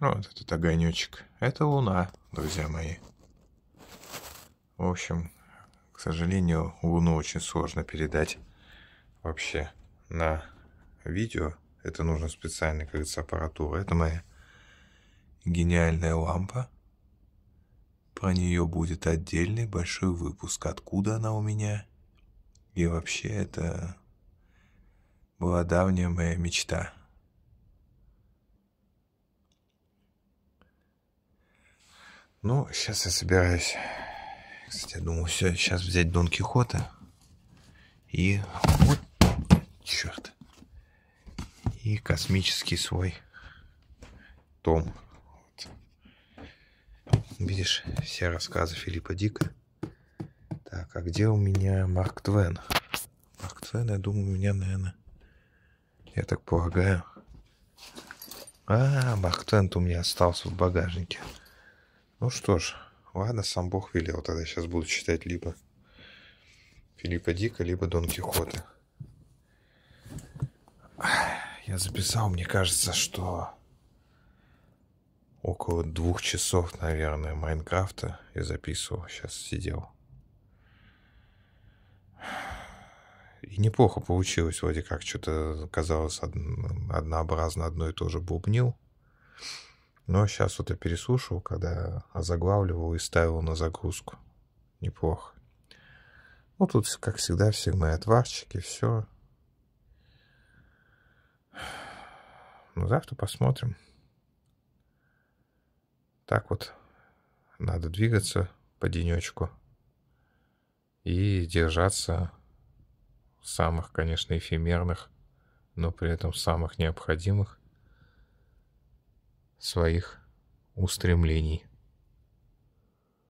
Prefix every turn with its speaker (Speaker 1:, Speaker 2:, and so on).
Speaker 1: Вот этот огонечек. Это луна, друзья мои. В общем, к сожалению, луну очень сложно передать вообще на видео. Это нужно специальная, как говорится, аппаратура. Это моя гениальная лампа. Про нее будет отдельный большой выпуск. Откуда она у меня? И вообще это была давняя моя мечта. Ну, сейчас я собираюсь... Кстати, я думал, все, сейчас взять Дон Кихота. И вот, черт. И космический свой том. Вот. Видишь, все рассказы Филиппа Дика. Так, а где у меня Марк Твен? Марк Твен, я думаю, у меня, наверное, я так полагаю. А, Марк Твен у меня остался в багажнике. Ну что ж, ладно, сам Бог велел. Тогда сейчас буду читать либо Филиппа Дика, либо Дон Кихота. Я записал, мне кажется, что около двух часов, наверное, Майнкрафта я записывал. Сейчас сидел. И неплохо получилось вроде как. Что-то казалось однообразно одно и то же бубнил. Но сейчас вот я переслушал, когда озаглавливал и ставил на загрузку. Неплохо. Ну, тут, как всегда, все мои отварчики, все. Ну, завтра посмотрим. Так вот, надо двигаться по денечку и держаться самых, конечно, эфемерных, но при этом самых необходимых своих устремлений.